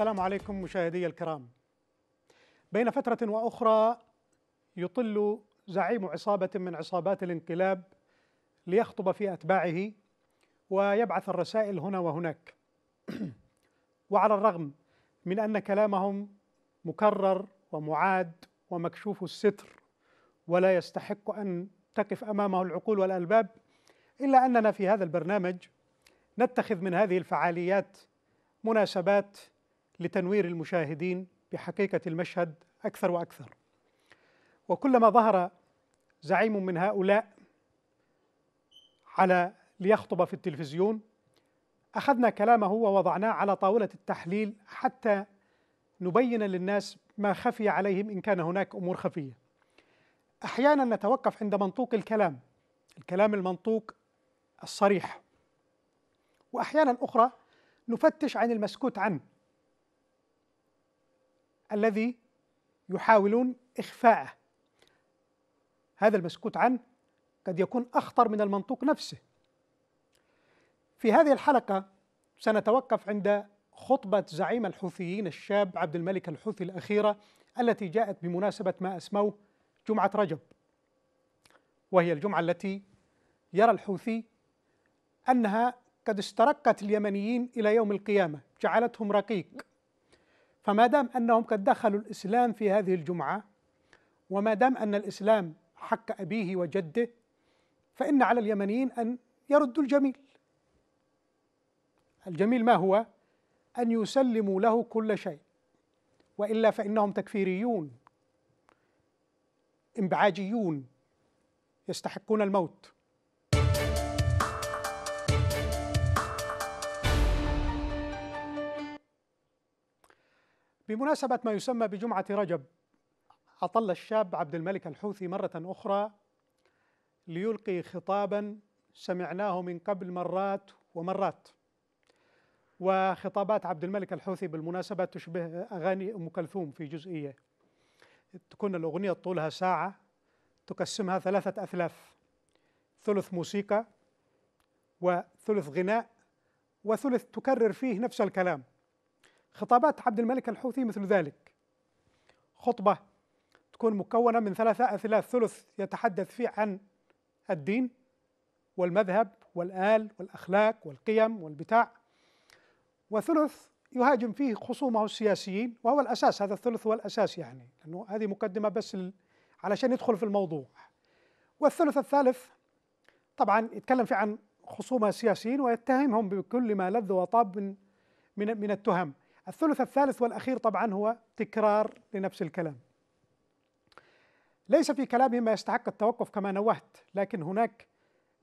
السلام عليكم مشاهدي الكرام بين فترة وأخرى يطل زعيم عصابة من عصابات الانقلاب ليخطب في أتباعه ويبعث الرسائل هنا وهناك وعلى الرغم من أن كلامهم مكرر ومعاد ومكشوف الستر ولا يستحق أن تقف أمامه العقول والألباب إلا أننا في هذا البرنامج نتخذ من هذه الفعاليات مناسبات لتنوير المشاهدين بحقيقة المشهد أكثر وأكثر وكلما ظهر زعيم من هؤلاء على ليخطب في التلفزيون أخذنا كلامه ووضعناه على طاولة التحليل حتى نبين للناس ما خفي عليهم إن كان هناك أمور خفية أحيانا نتوقف عند منطوق الكلام الكلام المنطوق الصريح وأحيانا أخرى نفتش عن المسكوت عنه الذي يحاولون إخفاءه هذا المسكوت عنه قد يكون أخطر من المنطوق نفسه في هذه الحلقة سنتوقف عند خطبة زعيم الحوثيين الشاب عبد الملك الحوثي الأخيرة التي جاءت بمناسبة ما أسموه جمعة رجب وهي الجمعة التي يرى الحوثي أنها قد استرقت اليمنيين إلى يوم القيامة جعلتهم رقيق فما دام انهم قد دخلوا الاسلام في هذه الجمعه وما دام ان الاسلام حق ابيه وجده فان على اليمنيين ان يردوا الجميل الجميل ما هو ان يسلموا له كل شيء والا فانهم تكفيريون انبعاجيون يستحقون الموت بمناسبة ما يسمى بجمعة رجب أطل الشاب عبد الملك الحوثي مرة أخرى ليلقي خطابا سمعناه من قبل مرات ومرات وخطابات عبد الملك الحوثي بالمناسبة تشبه أغاني أم كلثوم في جزئية تكون الأغنية طولها ساعة تقسمها ثلاثة أثلاث ثلث موسيقى وثلث غناء وثلث تكرر فيه نفس الكلام خطابات عبد الملك الحوثي مثل ذلك خطبة تكون مكونة من ثلاثة أثلاث ثلث يتحدث فيه عن الدين والمذهب والآل والأخلاق والقيم والبتاع وثلث يهاجم فيه خصومه السياسيين وهو الأساس هذا الثلث هو الأساس يعني لأنه هذه مقدمة بس علشان يدخل في الموضوع والثلث الثالث طبعا يتكلم فيه عن خصومه السياسيين ويتهمهم بكل ما لذ وطاب من من من التهم الثلث الثالث والأخير طبعا هو تكرار لنفس الكلام ليس في كلامه ما يستحق التوقف كما نوهت لكن هناك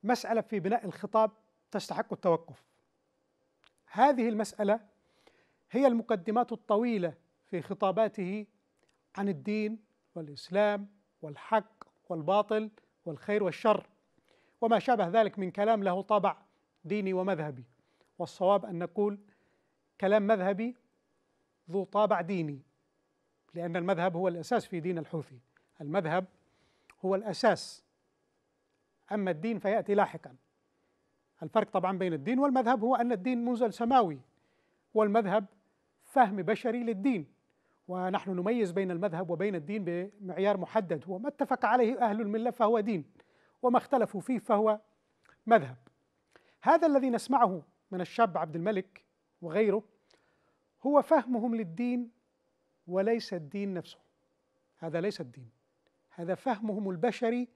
مسألة في بناء الخطاب تستحق التوقف هذه المسألة هي المقدمات الطويلة في خطاباته عن الدين والإسلام والحق والباطل والخير والشر وما شابه ذلك من كلام له طابع ديني ومذهبي والصواب أن نقول كلام مذهبي ذو طابع ديني لأن المذهب هو الأساس في دين الحوثي المذهب هو الأساس أما الدين فيأتي لاحقا الفرق طبعا بين الدين والمذهب هو أن الدين منزل سماوي والمذهب فهم بشري للدين ونحن نميز بين المذهب وبين الدين بمعيار محدد هو ما اتفق عليه أهل الملة فهو دين وما اختلفوا فيه فهو مذهب هذا الذي نسمعه من الشاب عبد الملك وغيره هو فهمهم للدين وليس الدين نفسه هذا ليس الدين هذا فهمهم البشري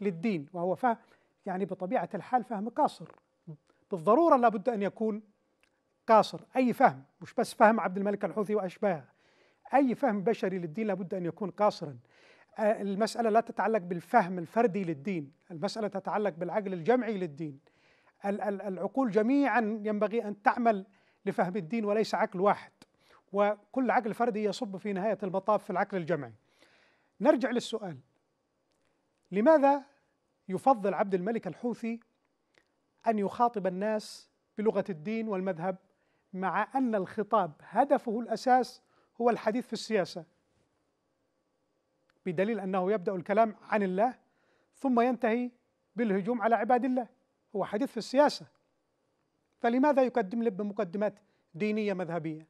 للدين وهو فهم يعني بطبيعة الحال فهم قاصر بالضرورة لابد أن يكون قاصر أي فهم مش بس فهم عبد الملك الحوثي وأشباهه أي فهم بشري للدين لابد أن يكون قاصرا المسألة لا تتعلق بالفهم الفردي للدين المسألة تتعلق بالعقل الجمعي للدين العقول جميعا ينبغي أن تعمل لفهم الدين وليس عقل واحد وكل عقل فردي يصب في نهاية المطاف في العقل الجمعي نرجع للسؤال لماذا يفضل عبد الملك الحوثي أن يخاطب الناس بلغة الدين والمذهب مع أن الخطاب هدفه الأساس هو الحديث في السياسة بدليل أنه يبدأ الكلام عن الله ثم ينتهي بالهجوم على عباد الله هو حديث في السياسة فلماذا يقدم لب مقدمات دينية مذهبية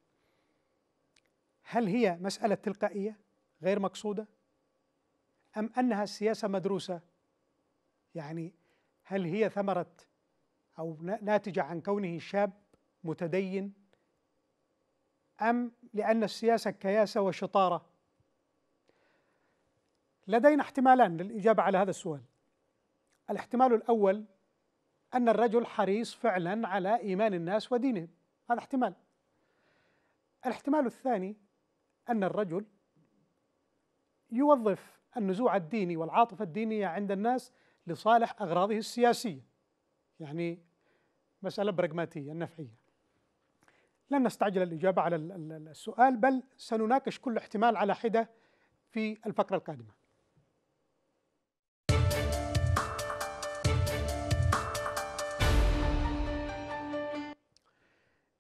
هل هي مسألة تلقائية غير مقصودة أم أنها سياسة مدروسة يعني هل هي ثمرة أو ناتجة عن كونه شاب متدين أم لأن السياسة كياسة وشطارة لدينا احتمالان للإجابة على هذا السؤال الاحتمال الأول أن الرجل حريص فعلا على إيمان الناس ودينهم هذا احتمال الاحتمال الثاني أن الرجل يوظف النزوع الديني والعاطفة الدينية عند الناس لصالح أغراضه السياسية يعني مسألة براغماتية نفعية لن نستعجل الإجابة على السؤال بل سنناقش كل احتمال على حدة في الفقرة القادمة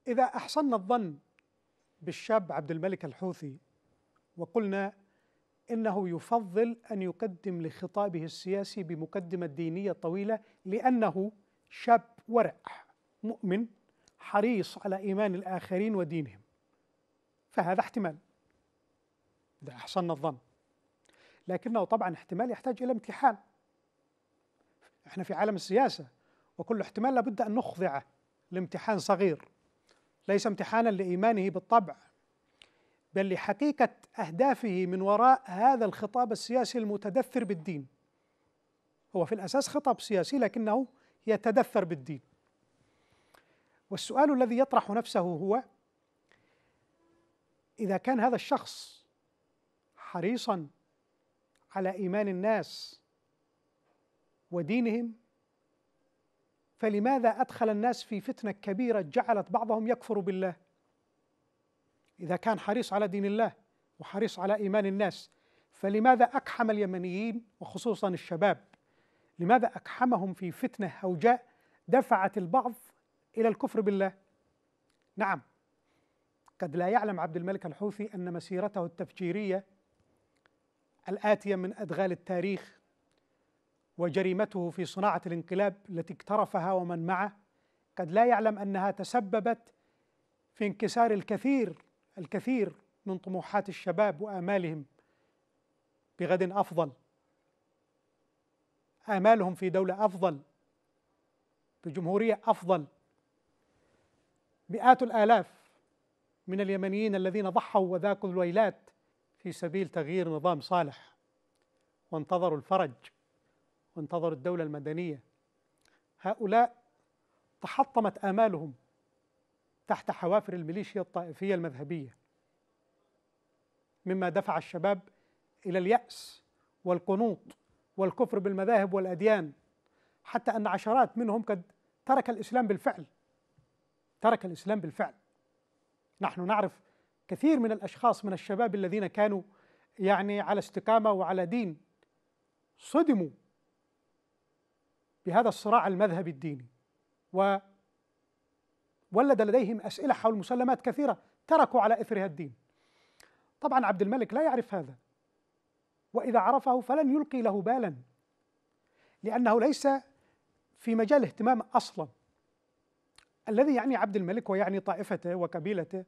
إذا أحسننا الظن بالشاب عبد الملك الحوثي وقلنا إنه يفضل أن يقدم لخطابه السياسي بمقدمة دينية طويلة لأنه شاب ورع مؤمن حريص على إيمان الآخرين ودينهم فهذا احتمال إذا أحسننا الظن لكنه طبعا احتمال يحتاج إلى امتحان احنا في عالم السياسة وكل احتمال لابد أن نخضعه لامتحان صغير ليس امتحانا لايمانه بالطبع بل لحقيقه اهدافه من وراء هذا الخطاب السياسي المتدثر بالدين هو في الاساس خطاب سياسي لكنه يتدثر بالدين والسؤال الذي يطرح نفسه هو اذا كان هذا الشخص حريصا على ايمان الناس ودينهم فلماذا أدخل الناس في فتنة كبيرة جعلت بعضهم يكفر بالله إذا كان حريص على دين الله وحريص على إيمان الناس فلماذا أكحم اليمنيين وخصوصا الشباب لماذا أكحمهم في فتنة هوجاء دفعت البعض إلى الكفر بالله نعم قد لا يعلم عبد الملك الحوثي أن مسيرته التفجيرية الآتية من أدغال التاريخ وجريمته في صناعة الانقلاب التي اقترفها ومن معه قد لا يعلم أنها تسببت في انكسار الكثير الكثير من طموحات الشباب وآمالهم بغد أفضل آمالهم في دولة أفضل بجمهورية أفضل مئات الآلاف من اليمنيين الذين ضحوا وذاقوا الويلات في سبيل تغيير نظام صالح وانتظروا الفرج وانتظروا الدولة المدنية هؤلاء تحطمت آمالهم تحت حوافر الميليشيا الطائفية المذهبية مما دفع الشباب إلى اليأس والقنوط والكفر بالمذاهب والأديان حتى أن عشرات منهم قد ترك الإسلام بالفعل ترك الإسلام بالفعل نحن نعرف كثير من الأشخاص من الشباب الذين كانوا يعني على استقامة وعلى دين صدموا بهذا الصراع المذهبي الديني وولد لديهم أسئلة حول مسلمات كثيرة تركوا على إثرها الدين طبعا عبد الملك لا يعرف هذا وإذا عرفه فلن يلقي له بالا لأنه ليس في مجال اهتمام أصلا الذي يعني عبد الملك ويعني طائفته وقبيلته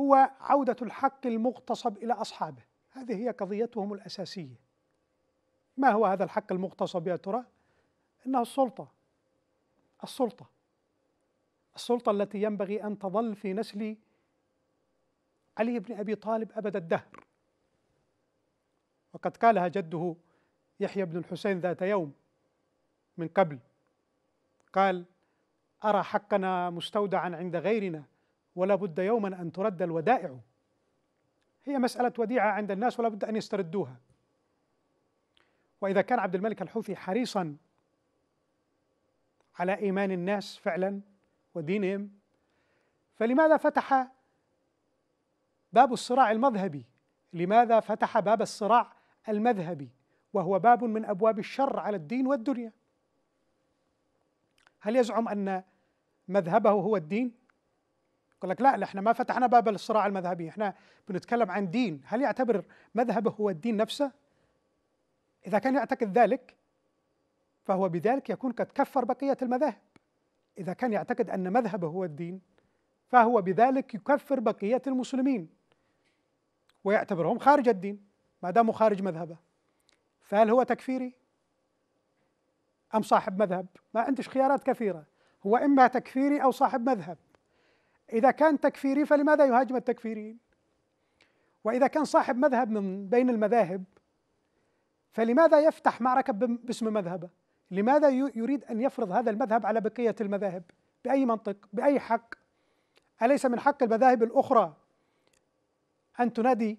هو عودة الحق المغتصب إلى أصحابه هذه هي قضيتهم الأساسية ما هو هذا الحق المغتصب يا ترى؟ انها السلطه السلطه السلطه التي ينبغي ان تظل في نسل علي بن ابي طالب ابد الدهر وقد قالها جده يحيى بن الحسين ذات يوم من قبل قال ارى حقنا مستودعا عند غيرنا ولا بد يوما ان ترد الودائع هي مساله وديعه عند الناس ولا بد ان يستردوها واذا كان عبد الملك الحوثي حريصا على إيمان الناس فعلا ودينهم فلماذا فتح باب الصراع المذهبي لماذا فتح باب الصراع المذهبي وهو باب من أبواب الشر على الدين والدنيا هل يزعم أن مذهبه هو الدين؟ يقول لك لا احنا ما فتحنا باب الصراع المذهبي احنا بنتكلم عن دين هل يعتبر مذهبه هو الدين نفسه؟ إذا كان يعتقد ذلك فهو بذلك يكون قد كفر بقية المذاهب إذا كان يعتقد أن مذهبه هو الدين فهو بذلك يكفر بقية المسلمين ويعتبرهم خارج الدين ما داموا خارج مذهبه فهل هو تكفيري أم صاحب مذهب ما عندش خيارات كثيرة هو إما تكفيري أو صاحب مذهب إذا كان تكفيري فلماذا يهاجم التكفيريين وإذا كان صاحب مذهب من بين المذاهب فلماذا يفتح معركة باسم مذهبه لماذا يريد أن يفرض هذا المذهب على بقية المذاهب بأي منطق بأي حق أليس من حق المذاهب الأخرى أن تنادي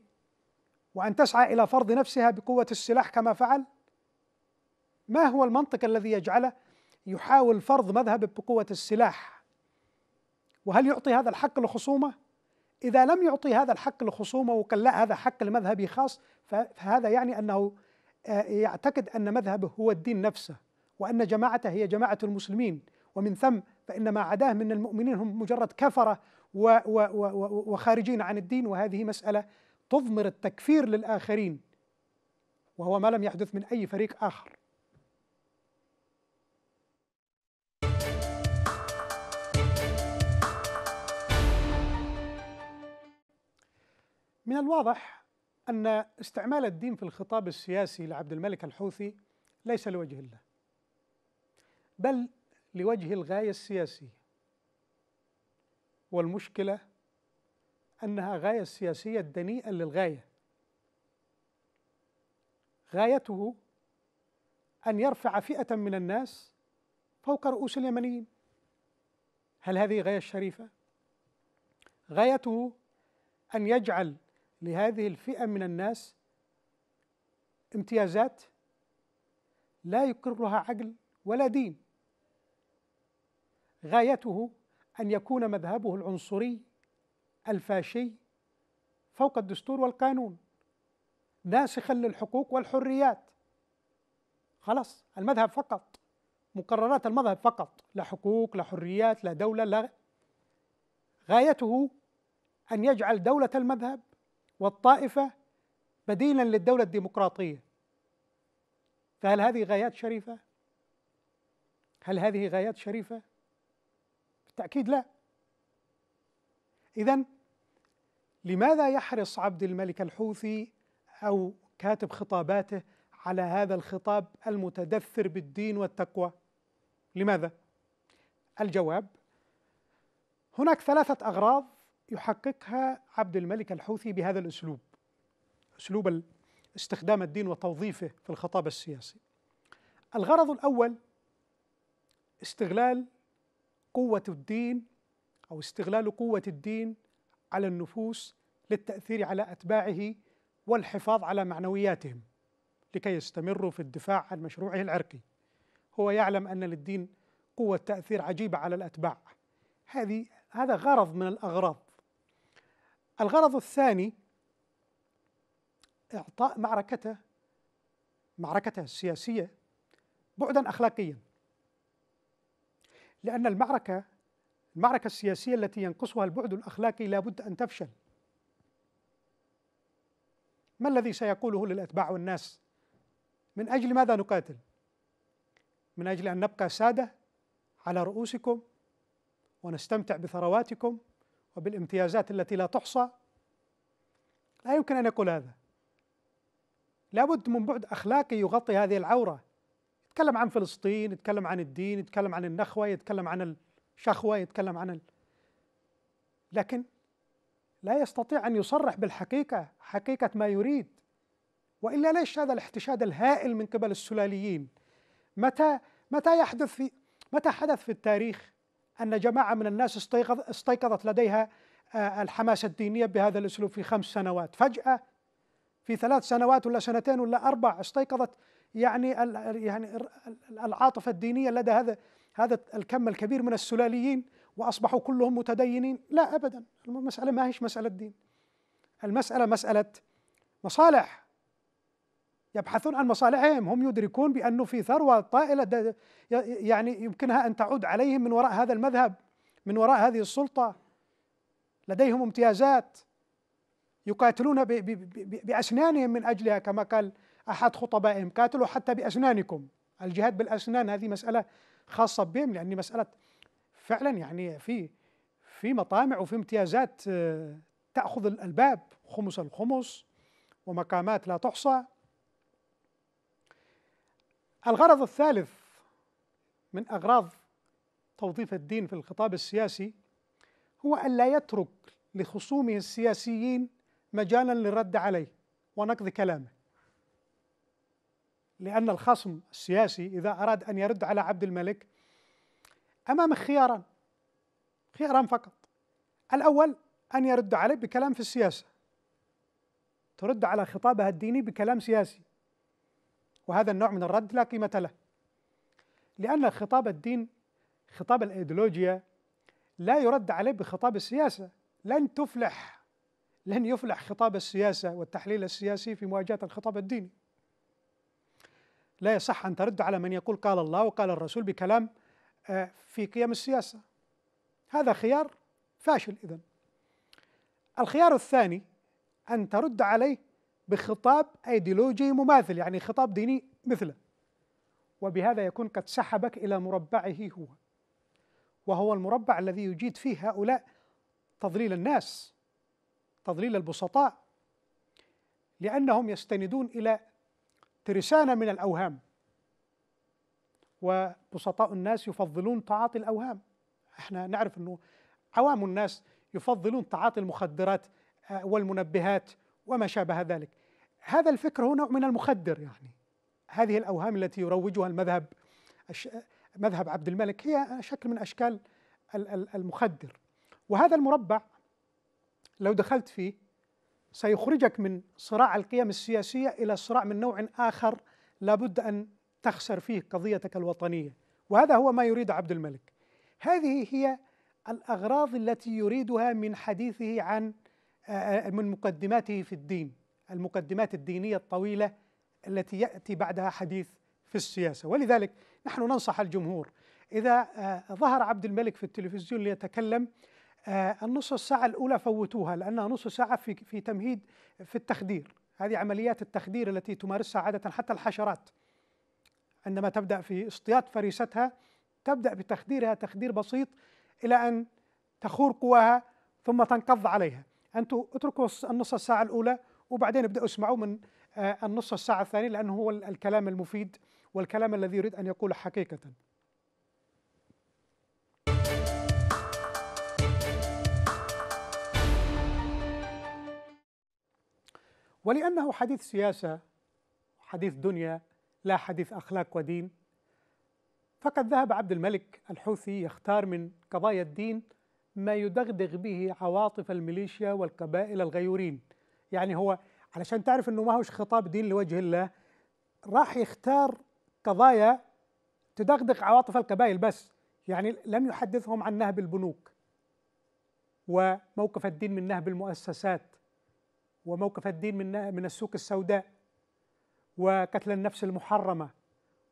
وأن تسعى إلى فرض نفسها بقوة السلاح كما فعل ما هو المنطق الذي يجعله يحاول فرض مذهب بقوة السلاح وهل يعطي هذا الحق لخصومه إذا لم يعطي هذا الحق لخصومه وقال لا هذا حق المذهبي خاص فهذا يعني أنه آه، يعتقد أن مذهبه هو الدين نفسه وأن جماعته هي جماعة المسلمين ومن ثم فإن ما عداه من المؤمنين هم مجرد كفرة وخارجين عن الدين وهذه مسألة تضمر التكفير للآخرين وهو ما لم يحدث من أي فريق آخر من الواضح أن استعمال الدين في الخطاب السياسي لعبد الملك الحوثي ليس لوجه الله بل لوجه الغايه السياسيه والمشكله انها غايه سياسيه دنيئه للغايه غايته ان يرفع فئه من الناس فوق رؤوس اليمنيين هل هذه غايه شريفه غايته ان يجعل لهذه الفئه من الناس امتيازات لا يقرها عقل ولا دين غايته أن يكون مذهبه العنصري الفاشي فوق الدستور والقانون ناسخا للحقوق والحريات خلاص المذهب فقط مقررات المذهب فقط لا حقوق لا حريات لا دولة لا غايته أن يجعل دولة المذهب والطائفة بديلا للدولة الديمقراطية فهل هذه غايات شريفة؟ هل هذه غايات شريفة؟ بالتأكيد لا إذا لماذا يحرص عبد الملك الحوثي أو كاتب خطاباته على هذا الخطاب المتدثر بالدين والتقوى لماذا؟ الجواب هناك ثلاثة أغراض يحققها عبد الملك الحوثي بهذا الأسلوب أسلوب استخدام الدين وتوظيفه في الخطاب السياسي الغرض الأول استغلال قوة الدين أو استغلال قوة الدين على النفوس للتأثير على أتباعه والحفاظ على معنوياتهم لكي يستمروا في الدفاع عن مشروعه العرقي هو يعلم أن للدين قوة تأثير عجيبة على الأتباع هذه هذا غرض من الأغراض الغرض الثاني إعطاء معركته معركته السياسية بعدا أخلاقيا لأن المعركة المعركة السياسية التي ينقصها البعد الأخلاقي لابد أن تفشل ما الذي سيقوله للأتباع والناس من أجل ماذا نقاتل من أجل أن نبقى سادة على رؤوسكم ونستمتع بثرواتكم وبالامتيازات التي لا تحصى لا يمكن أن يقول هذا لابد من بعد أخلاقي يغطي هذه العورة يتكلم عن فلسطين يتكلم عن الدين يتكلم عن النخوة يتكلم عن الشخوة يتكلم عن ال... لكن لا يستطيع أن يصرح بالحقيقة حقيقة ما يريد وإلا ليش هذا الاحتشاد الهائل من قبل السلاليين متى متى يحدث في متى حدث في التاريخ أن جماعة من الناس استيقظ استيقظت لديها آه، الحماسة الدينية بهذا الأسلوب في خمس سنوات فجأة في ثلاث سنوات ولا سنتين ولا اربع استيقظت يعني يعني العاطفه الدينيه لدى هذا هذا الكم الكبير من السلاليين واصبحوا كلهم متدينين، لا ابدا المساله ما هيش مساله دين. المساله مساله مصالح يبحثون عن مصالحهم هم يدركون بأنه في ثروة طائلة يعني يمكنها أن تعود عليهم من وراء هذا المذهب من وراء هذه السلطة لديهم امتيازات يقاتلون بأسنانهم من أجلها كما قال أحد خطبائهم قاتلوا حتى بأسنانكم الجهاد بالأسنان هذه مسألة خاصة بهم لأن مسألة فعلا يعني في في مطامع وفي امتيازات آه، تأخذ الألباب خمس الخمس ومقامات لا تحصى الغرض الثالث من أغراض توظيف الدين في الخطاب السياسي هو أن لا يترك لخصومه السياسيين مجالا للرد عليه ونقض كلامه لأن الخصم السياسي إذا أراد أن يرد على عبد الملك أمامه خياران خياران فقط الأول أن يرد عليه بكلام في السياسة ترد على خطابها الديني بكلام سياسي وهذا النوع من الرد لا قيمة له لأن خطاب الدين خطاب الأيديولوجيا لا يرد عليه بخطاب السياسة لن تفلح لن يفلح خطاب السياسة والتحليل السياسي في مواجهة الخطاب الديني لا يصح أن ترد على من يقول قال الله وقال الرسول بكلام آه، في قيم السياسة هذا خيار فاشل إذا الخيار الثاني أن ترد عليه بخطاب أيديولوجي مماثل يعني خطاب ديني مثله وبهذا يكون قد سحبك إلى مربعه هو وهو المربع الذي يجيد فيه هؤلاء تضليل الناس تضليل البسطاء لأنهم يستندون إلى ترسانة من الأوهام وبسطاء الناس يفضلون تعاطي الأوهام احنا نعرف أنه عوام الناس يفضلون تعاطي المخدرات آه، والمنبهات وما شابه ذلك هذا الفكر هو نوع من المخدر يعني هذه الأوهام التي يروجها المذهب مذهب عبد الملك هي شكل من أشكال المخدر وهذا المربع لو دخلت فيه سيخرجك من صراع القيم السياسية إلى صراع من نوع آخر لابد أن تخسر فيه قضيتك الوطنية وهذا هو ما يريد عبد الملك هذه هي الأغراض التي يريدها من حديثه عن آه، آه، من مقدماته في الدين المقدمات الدينية الطويلة التي يأتي بعدها حديث في السياسة ولذلك نحن ننصح الجمهور إذا آه، ظهر عبد الملك في التلفزيون ليتكلم آه، النص الساعة الأولى فوتوها لأنها نص ساعة في في تمهيد في التخدير هذه عمليات التخدير التي تمارسها عادة حتى الحشرات عندما تبدأ في اصطياد فريستها تبدأ بتخديرها تخدير بسيط إلى أن تخور قواها ثم تنقض عليها أنتم اتركوا النص الساعة الأولى وبعدين ابدأوا اسمعوا من آه، النص الساعة الثانية لأنه هو الكلام المفيد والكلام الذي يريد أن يقوله حقيقة ولأنه حديث سياسة حديث دنيا لا حديث أخلاق ودين فقد ذهب عبد الملك الحوثي يختار من قضايا الدين ما يدغدغ به عواطف الميليشيا والقبائل الغيورين يعني هو علشان تعرف أنه ما هوش خطاب دين لوجه الله راح يختار قضايا تدغدغ عواطف القبائل بس يعني لم يحدثهم عن نهب البنوك وموقف الدين من نهب المؤسسات وموقف الدين من من السوق السوداء وقتل النفس المحرمه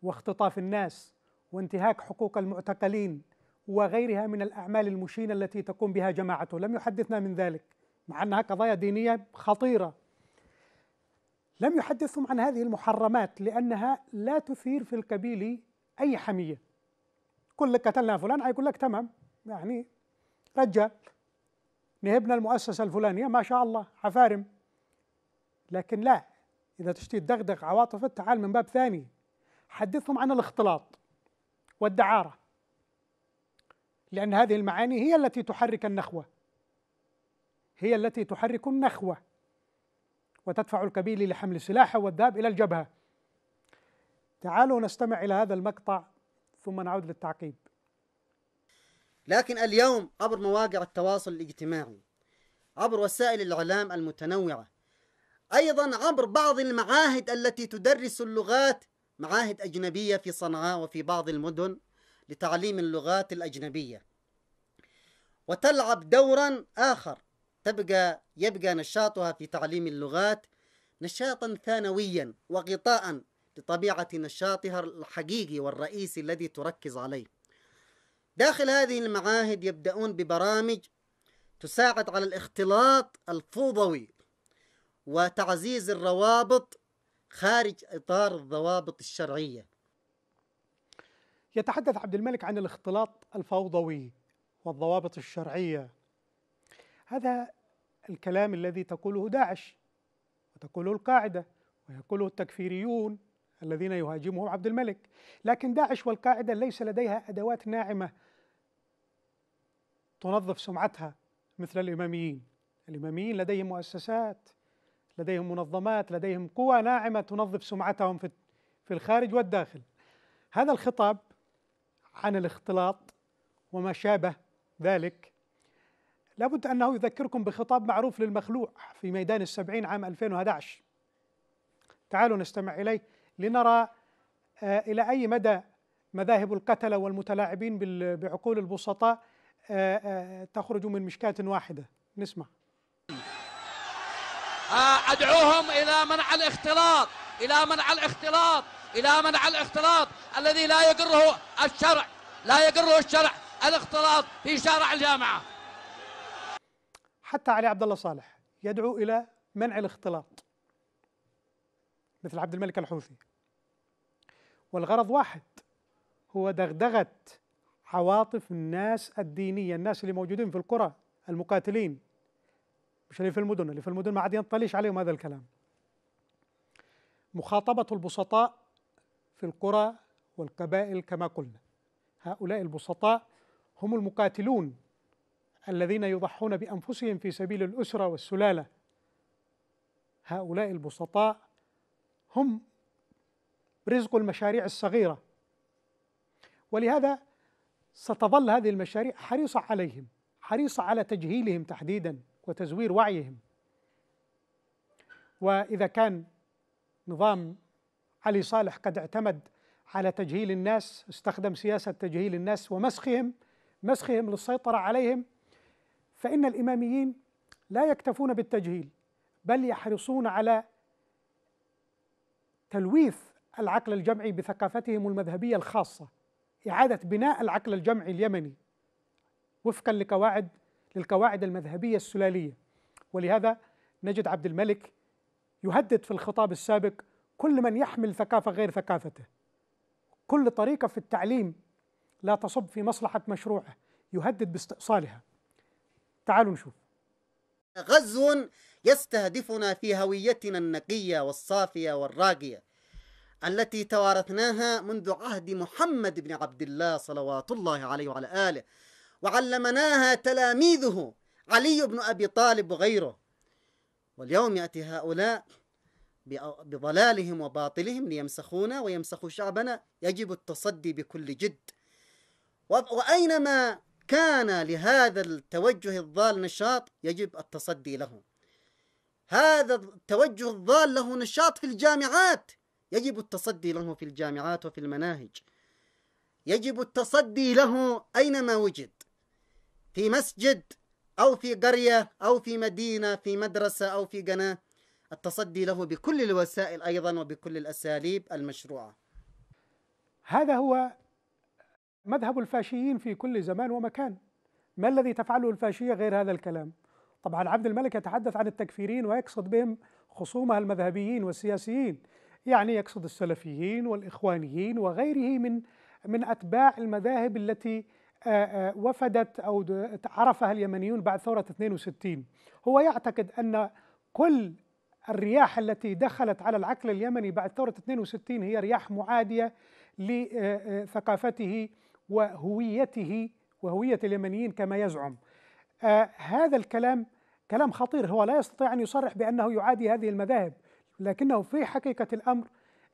واختطاف الناس وانتهاك حقوق المعتقلين وغيرها من الاعمال المشينه التي تقوم بها جماعته لم يحدثنا من ذلك مع انها قضايا دينيه خطيره لم يحدثهم عن هذه المحرمات لانها لا تثير في القبيل اي حميه كل لك قتلنا فلان هيقول لك تمام يعني رجال نهبنا المؤسسه الفلانيه ما شاء الله عفارم لكن لا إذا تشتي تدغدغ عواطفك تعال من باب ثاني حدثهم عن الاختلاط والدعارة لأن هذه المعاني هي التي تحرك النخوة هي التي تحرك النخوة وتدفع الكبيل لحمل سلاحه والذهاب إلى الجبهة تعالوا نستمع إلى هذا المقطع ثم نعود للتعقيب لكن اليوم عبر مواقع التواصل الاجتماعي عبر وسائل الإعلام المتنوعة أيضا عبر بعض المعاهد التي تدرس اللغات معاهد أجنبية في صنعاء وفي بعض المدن لتعليم اللغات الأجنبية وتلعب دورا آخر تبقى يبقى نشاطها في تعليم اللغات نشاطا ثانويا وغطاء لطبيعة نشاطها الحقيقي والرئيسي الذي تركز عليه داخل هذه المعاهد يبدأون ببرامج تساعد على الاختلاط الفوضوي وتعزيز الروابط خارج إطار الضوابط الشرعية يتحدث عبد الملك عن الاختلاط الفوضوي والضوابط الشرعية هذا الكلام الذي تقوله داعش وتقوله القاعدة ويقوله التكفيريون الذين يهاجمهم عبد الملك لكن داعش والقاعدة ليس لديها أدوات ناعمة تنظف سمعتها مثل الإماميين الإماميين لديهم مؤسسات لديهم منظمات لديهم قوى ناعمة تنظف سمعتهم في في الخارج والداخل هذا الخطاب عن الاختلاط وما شابه ذلك لابد أنه يذكركم بخطاب معروف للمخلوع في ميدان السبعين عام 2011 تعالوا نستمع إليه لنرى آه، إلى أي مدى مذاهب القتلة والمتلاعبين بعقول البسطاء آه، آه، تخرج من مشكاة واحدة نسمع أدعوهم إلى منع الاختلاط إلى منع الاختلاط إلى منع الاختلاط الذي لا يقره الشرع لا يقره الشرع الاختلاط في شارع الجامعة حتى علي عبد الله صالح يدعو إلى منع الاختلاط مثل عبد الملك الحوثي والغرض واحد هو دغدغة عواطف الناس الدينية الناس اللي موجودين في القرى المقاتلين مش اللي في المدن اللي في المدن ما عاد ينطليش عليهم هذا الكلام مخاطبة البسطاء في القرى والقبائل كما قلنا هؤلاء البسطاء هم المقاتلون الذين يضحون بأنفسهم في سبيل الأسرة والسلالة هؤلاء البسطاء هم رزق المشاريع الصغيرة ولهذا ستظل هذه المشاريع حريصة عليهم حريصة على تجهيلهم تحديدا وتزوير وعيهم وإذا كان نظام علي صالح قد اعتمد على تجهيل الناس استخدم سياسة تجهيل الناس ومسخهم مسخهم للسيطرة عليهم فإن الإماميين لا يكتفون بالتجهيل بل يحرصون على تلويث العقل الجمعي بثقافتهم المذهبية الخاصة إعادة بناء العقل الجمعي اليمني وفقا لقواعد للقواعد المذهبية السلالية ولهذا نجد عبد الملك يهدد في الخطاب السابق كل من يحمل ثقافة غير ثقافته كل طريقة في التعليم لا تصب في مصلحة مشروعه يهدد باستئصالها تعالوا نشوف غزو يستهدفنا في هويتنا النقية والصافية والراقية التي توارثناها منذ عهد محمد بن عبد الله صلوات الله عليه وعلى آله وعلمناها تلاميذه علي بن ابي طالب وغيره واليوم ياتي هؤلاء بضلالهم وباطلهم ليمسخونا ويمسخوا شعبنا يجب التصدي بكل جد واينما كان لهذا التوجه الضال نشاط يجب التصدي له هذا التوجه الضال له نشاط في الجامعات يجب التصدي له في الجامعات وفي المناهج يجب التصدي له اينما وجد في مسجد أو في قرية أو في مدينة في مدرسة أو في قناة التصدي له بكل الوسائل أيضا وبكل الأساليب المشروعة هذا هو مذهب الفاشيين في كل زمان ومكان ما الذي تفعله الفاشية غير هذا الكلام طبعا عبد الملك يتحدث عن التكفيرين ويقصد بهم خصومها المذهبيين والسياسيين يعني يقصد السلفيين والإخوانيين وغيره من من أتباع المذاهب التي آه، آه، وفدت أو عرفها اليمنيون بعد ثورة 62 هو يعتقد أن كل الرياح التي دخلت على العقل اليمني بعد ثورة 62 هي رياح معادية لثقافته آه، وهويته وهوية اليمنيين كما يزعم هذا الكلام كلام خطير هو لا يستطيع أن يصرح بأنه يعادي هذه المذاهب لكنه في حقيقة الأمر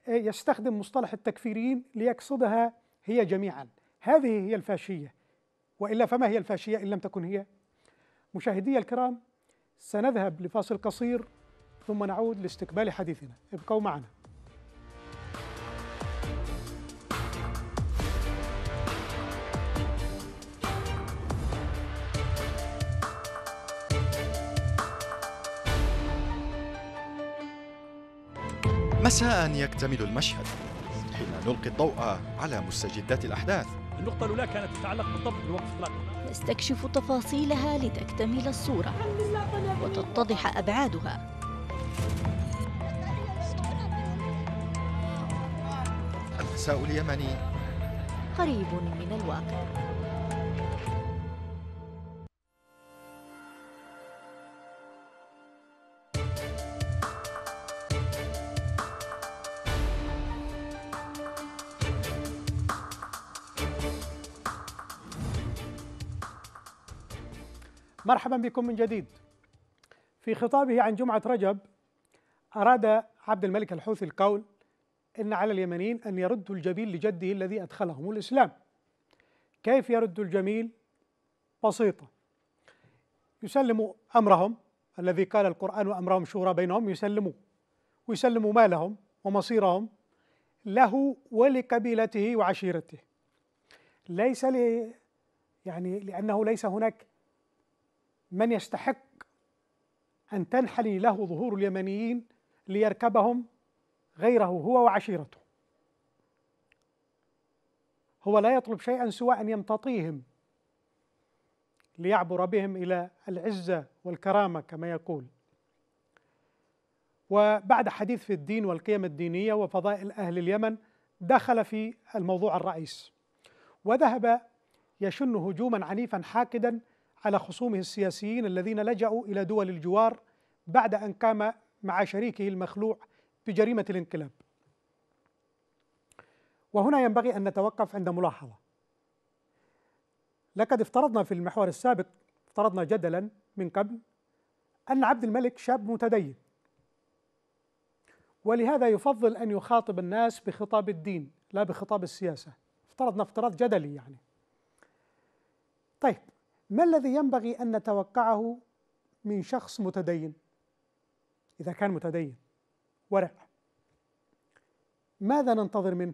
يستخدم مصطلح التكفيريين ليقصدها هي جميعا هذه هي الفاشية وإلا فما هي الفاشية إن لم تكن هي؟ مشاهدي الكرام سنذهب لفاصل قصير ثم نعود لاستقبال حديثنا ابقوا معنا مساء يكتمل المشهد حين نلقي الضوء على مستجدات الأحداث النقطة الأولى كانت تتعلق بالضبط بالوقف الإطلاقي نستكشف تفاصيلها لتكتمل الصورة وتتضح أبعادها المساء اليمني قريب من الواقع مرحبا بكم من جديد. في خطابه عن جمعة رجب أراد عبد الملك الحوثي القول إن على اليمنيين أن يردوا الجميل لجده الذي أدخلهم الإسلام. كيف يرد الجميل؟ بسيطة. يسلموا أمرهم الذي قال القرآن وأمرهم شورى بينهم يسلموا ويسلموا مالهم ومصيرهم له ولقبيلته وعشيرته. ليس لي يعني لأنه ليس هناك من يستحق أن تنحني له ظهور اليمنيين ليركبهم غيره هو وعشيرته هو لا يطلب شيئا سوى أن يمتطيهم ليعبر بهم إلى العزة والكرامة كما يقول وبعد حديث في الدين والقيم الدينية وفضائل أهل اليمن دخل في الموضوع الرئيس وذهب يشن هجوما عنيفا حاقدا على خصومه السياسيين الذين لجأوا إلى دول الجوار بعد أن قام مع شريكه المخلوع بجريمة الانقلاب وهنا ينبغي أن نتوقف عند ملاحظة لقد افترضنا في المحور السابق افترضنا جدلا من قبل أن عبد الملك شاب متدين ولهذا يفضل أن يخاطب الناس بخطاب الدين لا بخطاب السياسة افترضنا افتراض جدلي يعني طيب ما الذي ينبغي أن نتوقعه من شخص متدين إذا كان متدين ورع ماذا ننتظر منه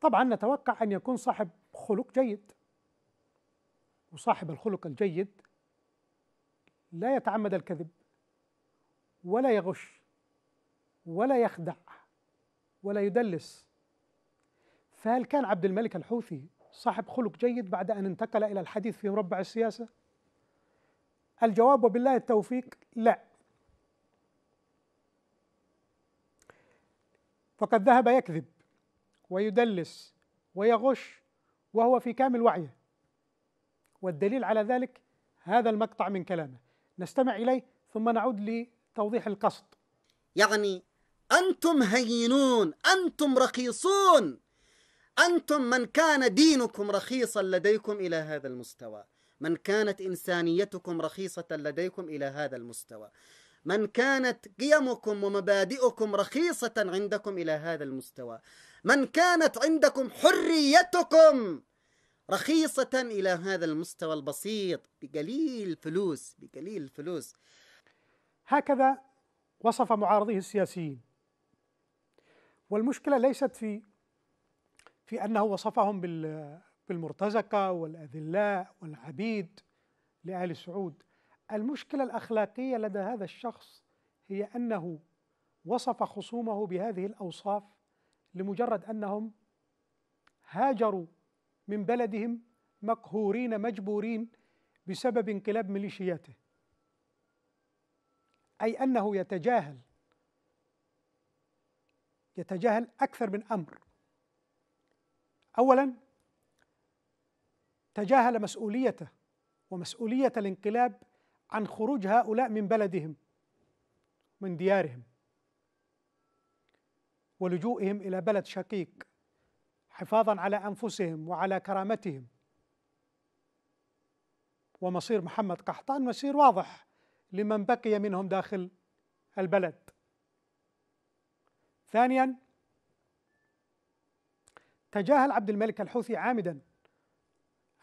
طبعا نتوقع أن يكون صاحب خلق جيد وصاحب الخلق الجيد لا يتعمد الكذب ولا يغش ولا يخدع ولا يدلس فهل كان عبد الملك الحوثي صاحب خلق جيد بعد أن انتقل إلى الحديث في مربع السياسة الجواب وبالله التوفيق لا فقد ذهب يكذب ويدلس ويغش وهو في كامل وعيه والدليل على ذلك هذا المقطع من كلامه نستمع إليه ثم نعود لتوضيح القصد يعني أنتم هينون أنتم رخيصون أنتم من كان دينكم رخيصا لديكم إلى هذا المستوى من كانت إنسانيتكم رخيصة لديكم إلى هذا المستوى من كانت قيمكم ومبادئكم رخيصة عندكم إلى هذا المستوى من كانت عندكم حريتكم رخيصة إلى هذا المستوى البسيط بقليل فلوس بقليل فلوس هكذا وصف معارضيه السياسيين والمشكلة ليست في في أنه وصفهم بالمرتزقة والأذلاء والعبيد لآل سعود المشكلة الأخلاقية لدى هذا الشخص هي أنه وصف خصومه بهذه الأوصاف لمجرد أنهم هاجروا من بلدهم مقهورين مجبورين بسبب انقلاب ميليشياته أي أنه يتجاهل يتجاهل أكثر من أمر اولا تجاهل مسؤوليته ومسؤوليه الانقلاب عن خروج هؤلاء من بلدهم من ديارهم ولجوئهم الى بلد شقيق حفاظا على انفسهم وعلى كرامتهم ومصير محمد قحطان مصير واضح لمن بقي منهم داخل البلد ثانيا تجاهل عبد الملك الحوثي عامدا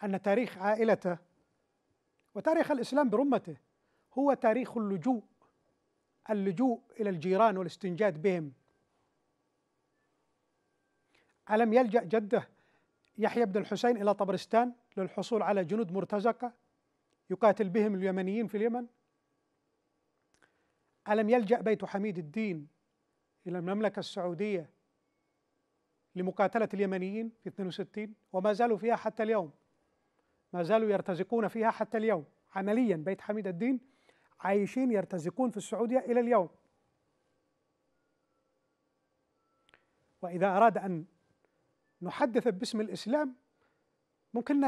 أن تاريخ عائلته وتاريخ الإسلام برمته هو تاريخ اللجوء اللجوء إلى الجيران والاستنجاد بهم ألم يلجأ جده يحيى بن الحسين إلى طبرستان للحصول على جنود مرتزقة يقاتل بهم اليمنيين في اليمن ألم يلجأ بيت حميد الدين إلى المملكة السعودية لمقاتلة اليمنيين في 62 وما زالوا فيها حتى اليوم ما زالوا يرتزقون فيها حتى اليوم عمليا بيت حميد الدين عايشين يرتزقون في السعودية إلى اليوم وإذا أراد أن نحدث باسم الإسلام ممكن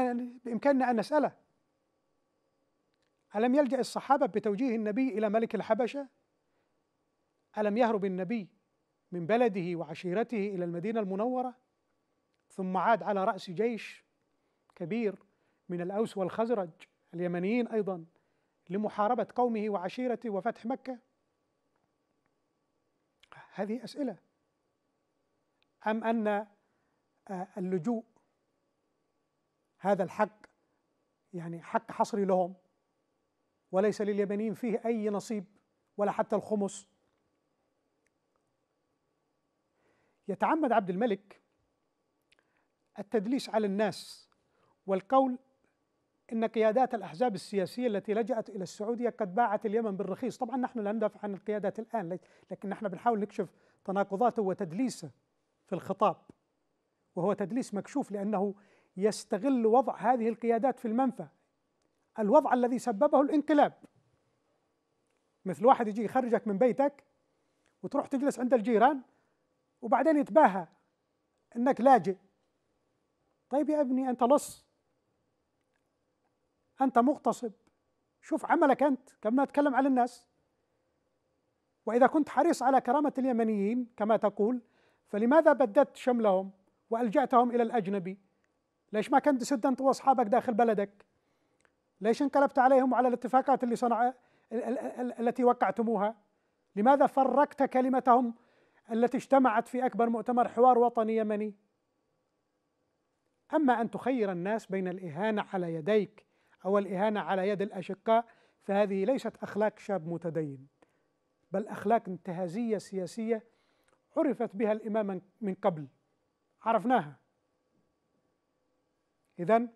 بإمكاننا أن نسأله ألم يلجأ الصحابة بتوجيه النبي إلى ملك الحبشة؟ ألم يهرب النبي من بلده وعشيرته الى المدينه المنوره ثم عاد على راس جيش كبير من الاوس والخزرج اليمنيين ايضا لمحاربه قومه وعشيرته وفتح مكه هذه اسئله ام ان آه، اللجوء هذا الحق يعني حق حصري لهم وليس لليمنيين فيه اي نصيب ولا حتى الخمس يتعمد عبد الملك التدليس على الناس والقول ان قيادات الاحزاب السياسيه التي لجات الى السعوديه قد باعت اليمن بالرخيص، طبعا نحن لا ندافع عن القيادات الان لكن نحن بنحاول نكشف تناقضاته وتدليسه في الخطاب وهو تدليس مكشوف لانه يستغل وضع هذه القيادات في المنفى الوضع الذي سببه الانقلاب مثل واحد يجي يخرجك من بيتك وتروح تجلس عند الجيران وبعدين يتباهى انك لاجئ طيب يا ابني انت لص انت مغتصب شوف عملك انت كما اتكلم على الناس واذا كنت حريص على كرامه اليمنيين كما تقول فلماذا بددت شملهم والجاتهم الى الاجنبي ليش ما كنت تسد انت واصحابك داخل بلدك ليش انقلبت عليهم وعلى الاتفاقات اللي صنع التي وقعتموها لماذا فرقت كلمتهم التي اجتمعت في أكبر مؤتمر حوار وطني يمني أما أن تخير الناس بين الإهانة على يديك أو الإهانة على يد الأشقاء فهذه ليست أخلاق شاب متدين بل أخلاق انتهازية سياسية عرفت بها الإمام من قبل عرفناها إذا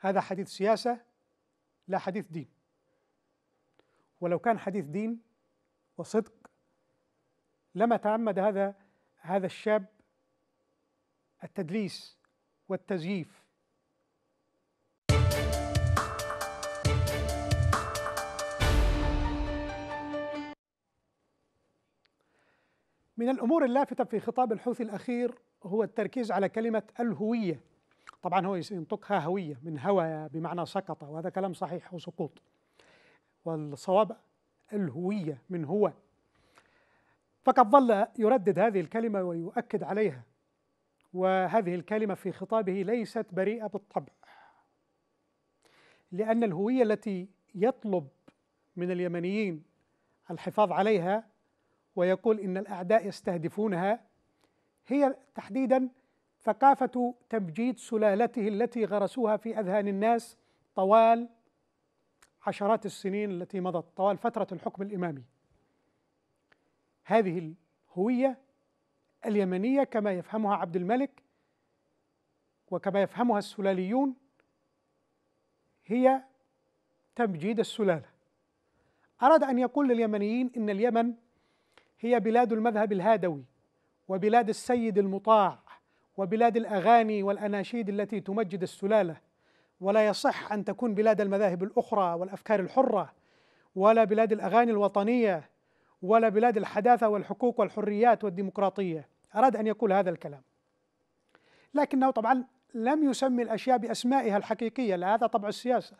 هذا حديث سياسة لا حديث دين ولو كان حديث دين وصدق لما تعمد هذا هذا الشاب التدليس والتزييف من الامور اللافته في خطاب الحوثي الاخير هو التركيز على كلمه الهويه طبعا هو ينطقها هويه من هوى بمعنى سقط وهذا كلام صحيح وسقوط والصواب الهويه من هو فقد ظل يردد هذه الكلمة ويؤكد عليها وهذه الكلمة في خطابه ليست بريئة بالطبع لأن الهوية التي يطلب من اليمنيين الحفاظ عليها ويقول إن الأعداء يستهدفونها هي تحديدا ثقافة تمجيد سلالته التي غرسوها في أذهان الناس طوال عشرات السنين التي مضت طوال فترة الحكم الإمامي هذه الهوية اليمنية كما يفهمها عبد الملك وكما يفهمها السلاليون هي تمجيد السلالة أراد أن يقول لليمنيين إن اليمن هي بلاد المذهب الهادوي وبلاد السيد المطاع وبلاد الأغاني والأناشيد التي تمجد السلالة ولا يصح أن تكون بلاد المذاهب الأخرى والأفكار الحرة ولا بلاد الأغاني الوطنية ولا بلاد الحداثة والحقوق والحريات والديمقراطية أراد أن يقول هذا الكلام لكنه طبعا لم يسمي الأشياء بأسمائها الحقيقية لهذا طبع السياسة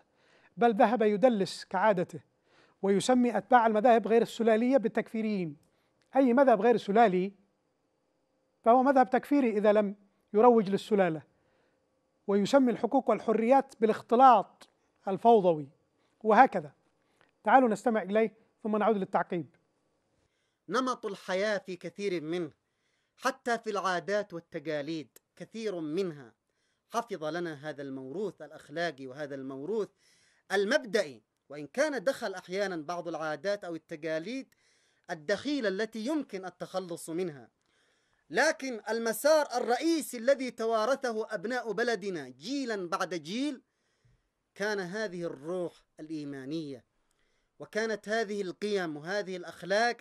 بل ذهب يدلس كعادته ويسمي أتباع المذاهب غير السلالية بالتكفيريين أي مذهب غير سلالي فهو مذهب تكفيري إذا لم يروج للسلالة ويسمي الحقوق والحريات بالاختلاط الفوضوي وهكذا تعالوا نستمع إليه ثم نعود للتعقيب نمط الحياه في كثير منه حتى في العادات والتقاليد كثير منها حفظ لنا هذا الموروث الاخلاقي وهذا الموروث المبدئي وان كان دخل احيانا بعض العادات او التقاليد الدخيله التي يمكن التخلص منها لكن المسار الرئيسي الذي توارثه ابناء بلدنا جيلا بعد جيل كان هذه الروح الايمانيه وكانت هذه القيم وهذه الاخلاق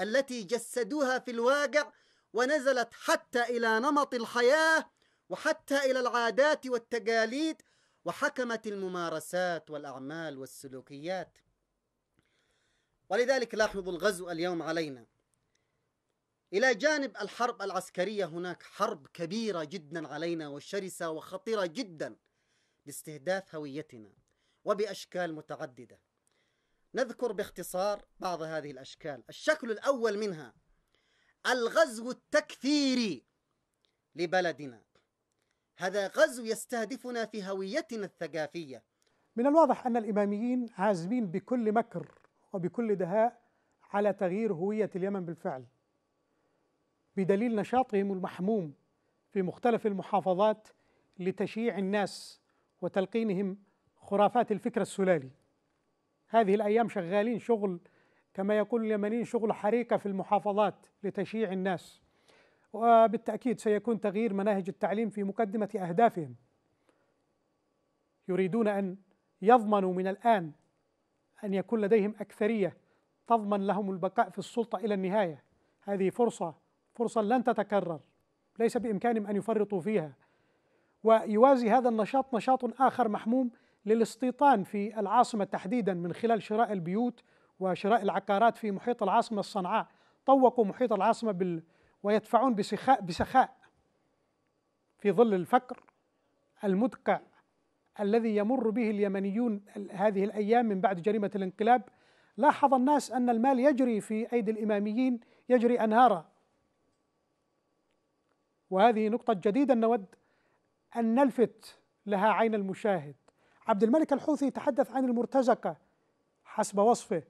التي جسدوها في الواقع ونزلت حتى إلى نمط الحياة وحتى إلى العادات والتقاليد وحكمت الممارسات والأعمال والسلوكيات ولذلك لاحظوا الغزو اليوم علينا إلى جانب الحرب العسكرية هناك حرب كبيرة جدا علينا وشرسة وخطيرة جدا باستهداف هويتنا وبأشكال متعددة نذكر باختصار بعض هذه الأشكال الشكل الأول منها الغزو التكثيري لبلدنا هذا غزو يستهدفنا في هويتنا الثقافية من الواضح أن الإماميين عازمين بكل مكر وبكل دهاء على تغيير هوية اليمن بالفعل بدليل نشاطهم المحموم في مختلف المحافظات لتشييع الناس وتلقينهم خرافات الفكر السلالي هذه الأيام شغالين شغل كما يقول اليمنيين شغل حريكة في المحافظات لتشييع الناس وبالتأكيد سيكون تغيير مناهج التعليم في مقدمة أهدافهم يريدون أن يضمنوا من الآن أن يكون لديهم أكثرية تضمن لهم البقاء في السلطة إلى النهاية هذه فرصة فرصة لن تتكرر ليس بإمكانهم أن يفرطوا فيها ويوازي هذا النشاط نشاط آخر محموم للاستيطان في العاصمة تحديدا من خلال شراء البيوت وشراء العقارات في محيط العاصمة الصنعاء طوقوا محيط العاصمة بال ويدفعون بسخاء, بسخاء في ظل الفقر المدقع الذي يمر به اليمنيون هذه الأيام من بعد جريمة الانقلاب لاحظ الناس أن المال يجري في أيدي الإماميين يجري أنهارا وهذه نقطة جديدة نود أن نلفت لها عين المشاهد عبد الملك الحوثي تحدث عن المرتزقة حسب وصفه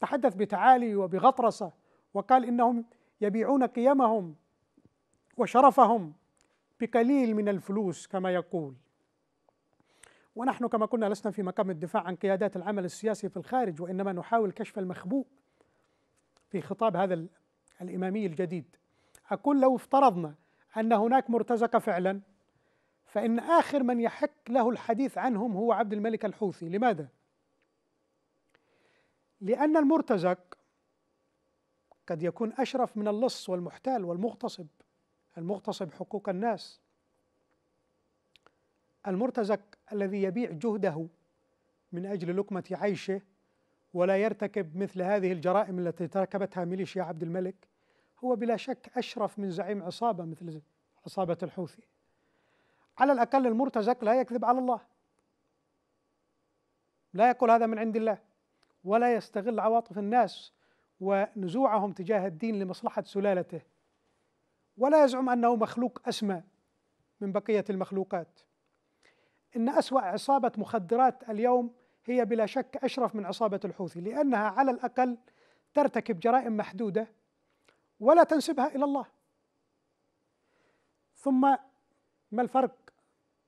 تحدث بتعالي وبغطرسة وقال إنهم يبيعون قيمهم وشرفهم بقليل من الفلوس كما يقول ونحن كما قلنا لسنا في مقام الدفاع عن قيادات العمل السياسي في الخارج وإنما نحاول كشف المخبوء في خطاب هذا الإمامي الجديد أقول لو افترضنا أن هناك مرتزقة فعلا فإن آخر من يحق له الحديث عنهم هو عبد الملك الحوثي لماذا؟ لأن المرتزق قد يكون أشرف من اللص والمحتال والمغتصب المغتصب حقوق الناس المرتزق الذي يبيع جهده من أجل لقمة عيشه ولا يرتكب مثل هذه الجرائم التي ارتكبتها ميليشيا عبد الملك هو بلا شك أشرف من زعيم عصابة مثل عصابة الحوثي على الأقل المرتزق لا يكذب على الله لا يقول هذا من عند الله ولا يستغل عواطف الناس ونزوعهم تجاه الدين لمصلحة سلالته ولا يزعم أنه مخلوق أسمى من بقية المخلوقات إن أسوأ عصابة مخدرات اليوم هي بلا شك أشرف من عصابة الحوثي لأنها على الأقل ترتكب جرائم محدودة ولا تنسبها إلى الله ثم ما الفرق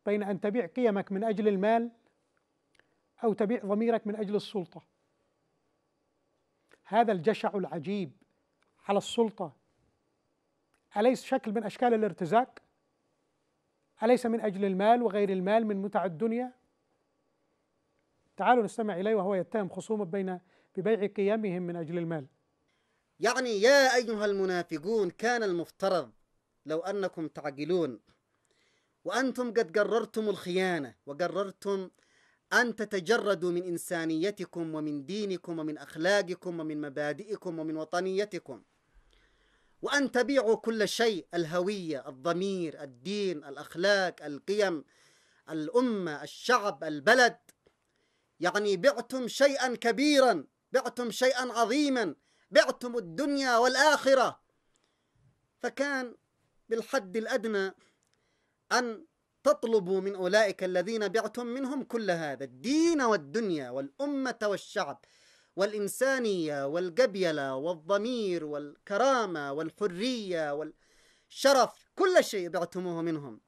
بين أن تبيع قيمك من أجل المال أو تبيع ضميرك من أجل السلطة هذا الجشع العجيب على السلطة أليس شكل من أشكال الارتزاق؟ أليس من أجل المال وغير المال من متع الدنيا؟ تعالوا نستمع إليه وهو يتهم خصومه بين ببيع قيمهم من أجل المال يعني يا أيها المنافقون كان المفترض لو أنكم تعقلون وأنتم قد قررتم الخيانة وقررتم أن تتجردوا من إنسانيتكم ومن دينكم ومن أخلاقكم ومن مبادئكم ومن وطنيتكم وأن تبيعوا كل شيء الهوية الضمير الدين الأخلاق القيم الأمة الشعب البلد يعني بعتم شيئا كبيرا بعتم شيئا عظيما بعتم الدنيا والآخرة فكان بالحد الأدنى أن تطلبوا من أولئك الذين بعتم منهم كل هذا الدين والدنيا والأمة والشعب والإنسانية والقبيلة والضمير والكرامة والحرية والشرف كل شيء بعتموه منهم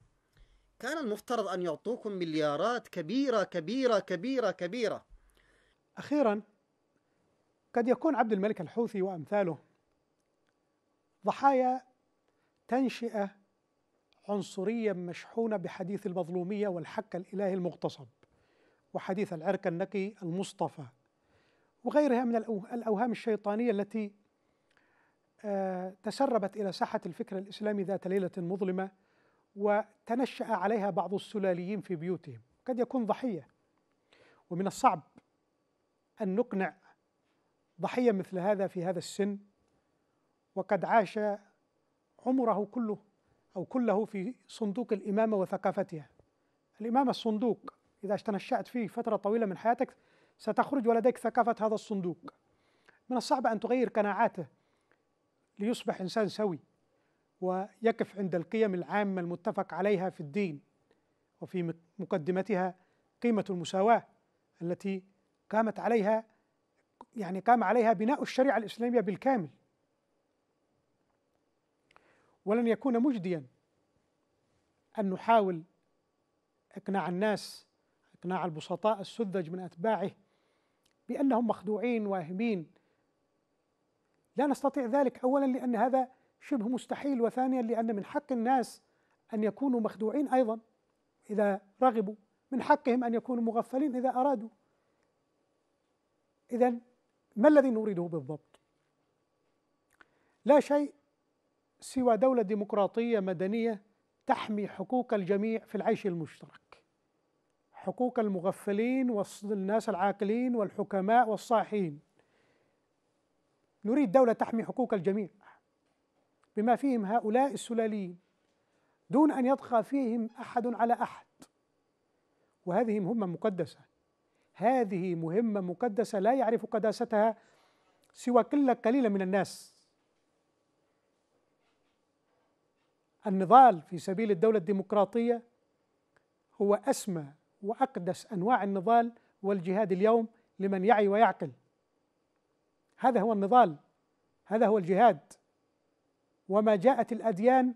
كان المفترض أن يعطوكم مليارات كبيرة كبيرة كبيرة كبيرة أخيرا قد يكون عبد الملك الحوثي وأمثاله ضحايا تنشئة عنصرية مشحونة بحديث المظلومية والحق الإلهي المغتصب وحديث العرك النقي المصطفى وغيرها من الأوهام الشيطانية التي آه، تسربت إلى ساحة الفكر الإسلامي ذات ليلة مظلمة وتنشأ عليها بعض السلاليين في بيوتهم قد يكون ضحية ومن الصعب أن نقنع ضحية مثل هذا في هذا السن وقد عاش عمره كله أو كله في صندوق الإمامة وثقافتها الإمامة الصندوق إذا تنشأت فيه فترة طويلة من حياتك ستخرج ولديك ثقافة هذا الصندوق من الصعب أن تغير قناعاته ليصبح إنسان سوي ويقف عند القيم العامة المتفق عليها في الدين وفي مقدمتها قيمة المساواة التي قامت عليها يعني قام عليها بناء الشريعة الإسلامية بالكامل ولن يكون مجديا أن نحاول إقناع الناس إقناع البسطاء السذج من أتباعه بأنهم مخدوعين واهمين لا نستطيع ذلك أولا لأن هذا شبه مستحيل وثانيا لأن من حق الناس أن يكونوا مخدوعين أيضا إذا رغبوا من حقهم أن يكونوا مغفلين إذا أرادوا إذا ما الذي نريده بالضبط؟ لا شيء سوى دولة ديمقراطية مدنية تحمي حقوق الجميع في العيش المشترك حقوق المغفلين والناس العاقلين والحكماء والصاحين نريد دولة تحمي حقوق الجميع بما فيهم هؤلاء السلاليين دون أن يطغى فيهم أحد على أحد وهذه مهمة مقدسة هذه مهمة مقدسة لا يعرف قداستها سوى قلة قليلة من الناس النضال في سبيل الدولة الديمقراطية هو أسمى وأقدس أنواع النضال والجهاد اليوم لمن يعي ويعقل هذا هو النضال هذا هو الجهاد وما جاءت الأديان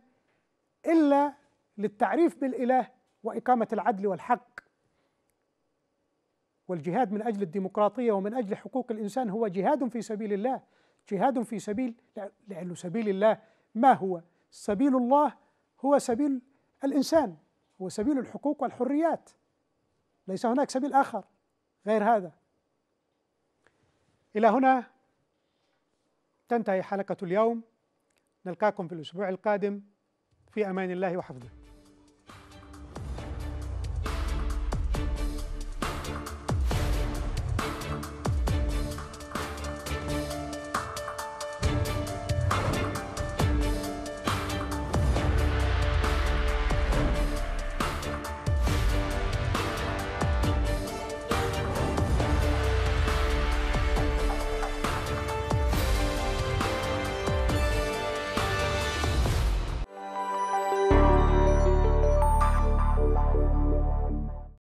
إلا للتعريف بالإله وإقامة العدل والحق والجهاد من أجل الديمقراطية ومن أجل حقوق الإنسان هو جهاد في سبيل الله جهاد في سبيل لأنه سبيل الله ما هو سبيل الله هو سبيل الإنسان هو سبيل الحقوق والحريات ليس هناك سبيل آخر غير هذا إلى هنا تنتهي حلقة اليوم نلقاكم في الأسبوع القادم في أمان الله وحفظه